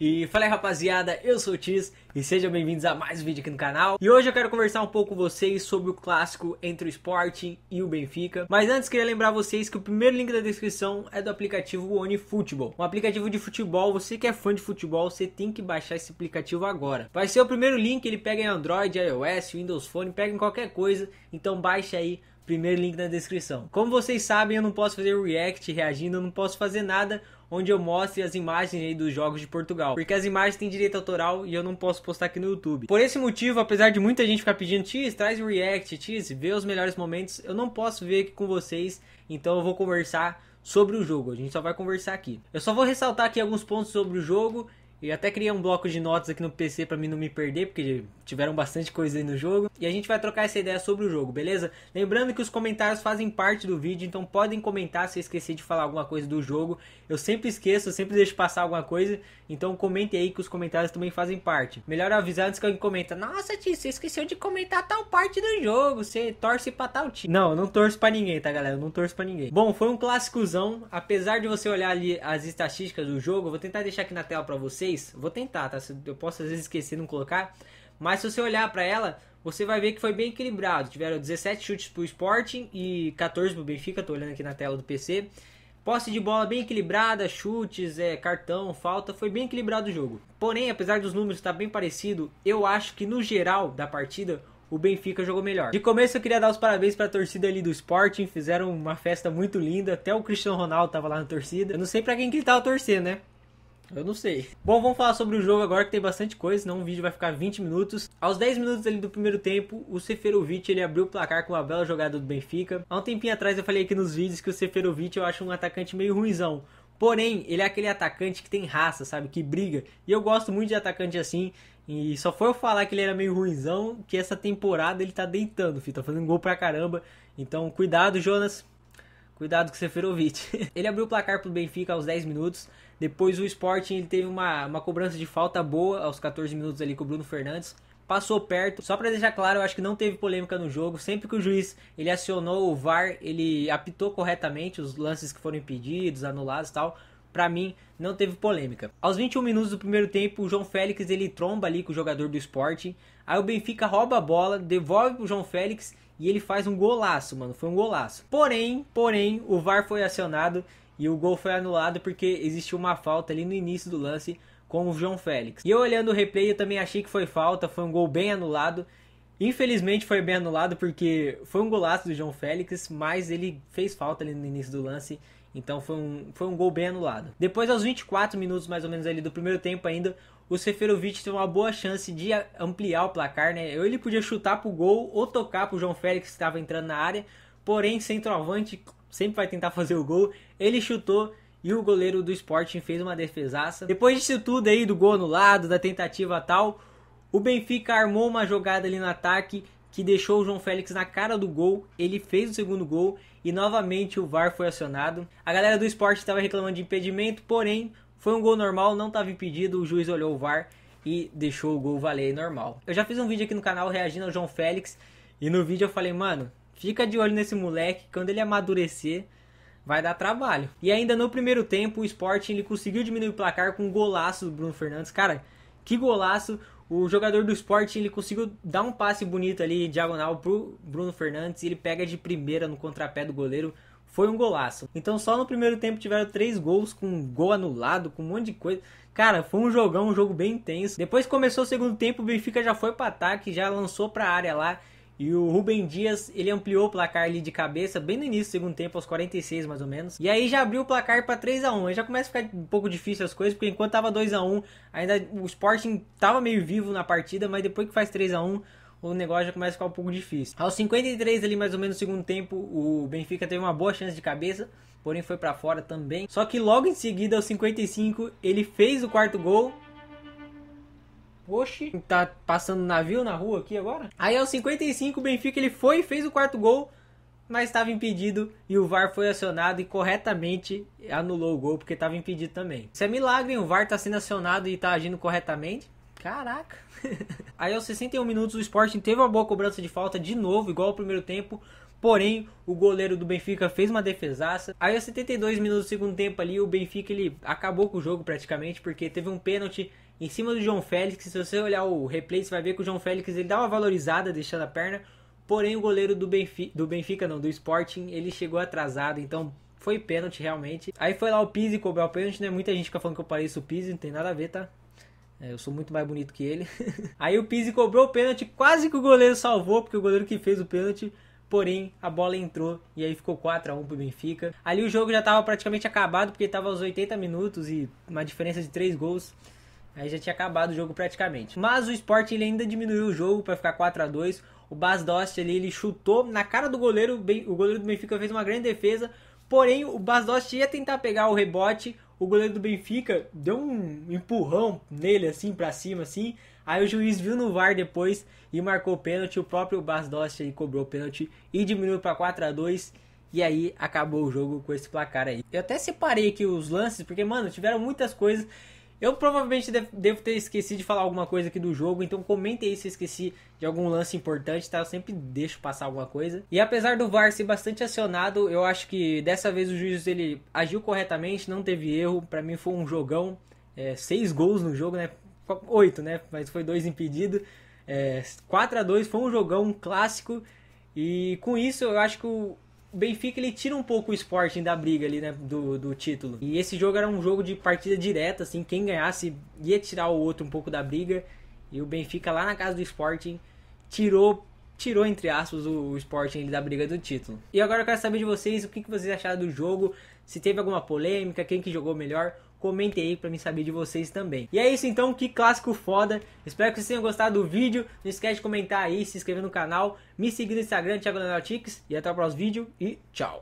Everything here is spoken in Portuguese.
E fala aí rapaziada, eu sou o Tiz e sejam bem-vindos a mais um vídeo aqui no canal. E hoje eu quero conversar um pouco com vocês sobre o clássico entre o Sporting e o Benfica. Mas antes queria lembrar vocês que o primeiro link da descrição é do aplicativo Football, Um aplicativo de futebol, você que é fã de futebol, você tem que baixar esse aplicativo agora. Vai ser o primeiro link, ele pega em Android, iOS, Windows Phone, pega em qualquer coisa, então baixa aí primeiro link na descrição. Como vocês sabem, eu não posso fazer react reagindo, eu não posso fazer nada onde eu mostre as imagens aí dos jogos de Portugal, porque as imagens têm direito autoral e eu não posso postar aqui no YouTube. Por esse motivo, apesar de muita gente ficar pedindo, Tiz, traz react, Tiz, vê os melhores momentos, eu não posso ver aqui com vocês, então eu vou conversar sobre o jogo, a gente só vai conversar aqui. Eu só vou ressaltar aqui alguns pontos sobre o jogo eu até criei um bloco de notas aqui no PC para mim não me perder, porque tiveram bastante coisa aí no jogo. E a gente vai trocar essa ideia sobre o jogo, beleza? Lembrando que os comentários fazem parte do vídeo, então podem comentar se eu esquecer de falar alguma coisa do jogo. Eu sempre esqueço, sempre deixo passar alguma coisa, então comente aí que os comentários também fazem parte. Melhor avisar antes que alguém comenta: Nossa, tio, você esqueceu de comentar tal parte do jogo, você torce pra tal time. Não, eu não torço pra ninguém, tá galera? Eu não torço pra ninguém. Bom, foi um clássicozão. Apesar de você olhar ali as estatísticas do jogo, eu vou tentar deixar aqui na tela pra você vocês, vou tentar, tá? Eu posso às vezes esquecer de não colocar, mas se você olhar para ela, você vai ver que foi bem equilibrado. Tiveram 17 chutes pro Sporting e 14 pro Benfica, tô olhando aqui na tela do PC. Posse de bola bem equilibrada, chutes, é, cartão, falta, foi bem equilibrado o jogo. Porém, apesar dos números estar bem parecido, eu acho que no geral da partida o Benfica jogou melhor. De começo eu queria dar os parabéns para a torcida ali do Sporting, fizeram uma festa muito linda, até o Cristiano Ronaldo tava lá na torcida. Eu não sei para quem que ele tava torcendo, né? Eu não sei. Bom, vamos falar sobre o jogo agora que tem bastante coisa, senão o vídeo vai ficar 20 minutos. Aos 10 minutos ali do primeiro tempo, o Seferovic ele abriu o placar com uma bela jogada do Benfica. Há um tempinho atrás eu falei aqui nos vídeos que o Seferovic eu acho um atacante meio ruizão. Porém, ele é aquele atacante que tem raça, sabe? Que briga. E eu gosto muito de atacante assim. E só foi eu falar que ele era meio ruinzão que essa temporada ele tá deitando, filho. Tá fazendo gol pra caramba. Então, cuidado, Jonas. Cuidado com o Seferovic. ele abriu o placar pro Benfica aos 10 minutos. Depois o Sporting ele teve uma, uma cobrança de falta boa aos 14 minutos ali com o Bruno Fernandes. Passou perto. Só para deixar claro, eu acho que não teve polêmica no jogo. Sempre que o juiz ele acionou o VAR, ele apitou corretamente os lances que foram impedidos, anulados, tal. Para mim, não teve polêmica. Aos 21 minutos do primeiro tempo, o João Félix ele tromba ali com o jogador do Sporting. Aí o Benfica rouba a bola, devolve pro João Félix e ele faz um golaço, mano. Foi um golaço. Porém, porém, o VAR foi acionado e o gol foi anulado porque existiu uma falta ali no início do lance com o João Félix. E eu olhando o replay, eu também achei que foi falta, foi um gol bem anulado. Infelizmente foi bem anulado porque foi um golaço do João Félix, mas ele fez falta ali no início do lance então foi um, foi um gol bem anulado. Depois, aos 24 minutos mais ou menos ali do primeiro tempo ainda, o Seferovic teve uma boa chance de ampliar o placar, né? Ou ele podia chutar pro gol ou tocar pro João Félix que estava entrando na área, porém, centroavante sempre vai tentar fazer o gol. Ele chutou e o goleiro do Sporting fez uma defesaça. Depois disso tudo aí, do gol anulado, da tentativa tal, o Benfica armou uma jogada ali no ataque que deixou o João Félix na cara do gol, ele fez o segundo gol e novamente o VAR foi acionado. A galera do esporte estava reclamando de impedimento, porém foi um gol normal, não estava impedido, o juiz olhou o VAR e deixou o gol valer normal. Eu já fiz um vídeo aqui no canal reagindo ao João Félix e no vídeo eu falei, mano, fica de olho nesse moleque, quando ele amadurecer vai dar trabalho. E ainda no primeiro tempo o Sporting ele conseguiu diminuir o placar com um golaço do Bruno Fernandes, cara, que golaço! o jogador do esporte ele conseguiu dar um passe bonito ali, diagonal, pro Bruno Fernandes. E ele pega de primeira no contrapé do goleiro. Foi um golaço. Então só no primeiro tempo tiveram três gols, com um gol anulado, com um monte de coisa. Cara, foi um jogão, um jogo bem intenso. Depois começou o segundo tempo, o Benfica já foi para ataque, já lançou para a área lá e o Rubem Dias, ele ampliou o placar ali de cabeça, bem no início do segundo tempo, aos 46 mais ou menos. E aí já abriu o placar para 3 a 1 Aí já começa a ficar um pouco difícil as coisas, porque enquanto tava 2 a 1 ainda o Sporting tava meio vivo na partida, mas depois que faz 3 a 1 o negócio já começa a ficar um pouco difícil. Aos 53 ali mais ou menos no segundo tempo, o Benfica teve uma boa chance de cabeça, porém foi para fora também. Só que logo em seguida, aos 55, ele fez o quarto gol Oxi, tá passando navio na rua aqui agora? Aí aos 55 o Benfica ele foi e fez o quarto gol, mas estava impedido e o VAR foi acionado e corretamente anulou o gol porque estava impedido também. Isso é milagre, hein? o VAR tá sendo acionado e tá agindo corretamente. Caraca! Aí aos 61 minutos o Sporting teve uma boa cobrança de falta de novo, igual ao primeiro tempo, Porém, o goleiro do Benfica fez uma defesaça. Aí aos 72 minutos do segundo tempo ali, o Benfica ele acabou com o jogo praticamente, porque teve um pênalti em cima do João Félix. Se você olhar o replay, você vai ver que o João Félix ele dá uma valorizada deixando a perna. Porém, o goleiro do Benfica, do Benfica, não, do Sporting, ele chegou atrasado, então foi pênalti realmente. Aí foi lá o Pizzi cobrar o pênalti, né? Muita gente fica falando que eu pareço o Pizzi, não tem nada a ver, tá? É, eu sou muito mais bonito que ele. Aí o Pizzi cobrou o pênalti, quase que o goleiro salvou, porque o goleiro que fez o pênalti Porém, a bola entrou e aí ficou 4 a 1 pro Benfica. Ali o jogo já estava praticamente acabado porque estava aos 80 minutos e uma diferença de 3 gols. Aí já tinha acabado o jogo praticamente. Mas o Sport ele ainda diminuiu o jogo para ficar 4 a 2 O Bas Dost ali, ele chutou na cara do goleiro. O goleiro do Benfica fez uma grande defesa. Porém, o Bas Dost ia tentar pegar o rebote. O goleiro do Benfica deu um empurrão nele, assim, para cima, assim. Aí o juiz viu no VAR depois e marcou o pênalti. O próprio Bas Dost ele cobrou o pênalti e diminuiu para 4 a 2 E aí acabou o jogo com esse placar aí. Eu até separei aqui os lances, porque, mano, tiveram muitas coisas eu provavelmente devo ter esquecido de falar alguma coisa aqui do jogo, então comente aí se eu esqueci de algum lance importante, tá? Eu sempre deixo passar alguma coisa. E apesar do VAR ser bastante acionado, eu acho que dessa vez o juiz ele agiu corretamente, não teve erro. Para mim foi um jogão, é, seis gols no jogo, né? Oito, né? Mas foi dois impedido. É, 4 a 2 foi um jogão um clássico. E com isso eu acho que o, Benfica ele tira um pouco o Sporting da briga ali, né, do, do título. E esse jogo era um jogo de partida direta, assim, quem ganhasse ia tirar o outro um pouco da briga. E o Benfica lá na casa do Sporting tirou tirou entre aspas o, o Sporting da briga do título. E agora eu quero saber de vocês o que, que vocês acharam do jogo se teve alguma polêmica, quem que jogou melhor, comente aí para mim saber de vocês também. E é isso então, que clássico foda. Espero que vocês tenham gostado do vídeo. Não esquece de comentar aí, se inscrever no canal, me seguir no Instagram, Thiago Leonel e até o próximo vídeo e tchau.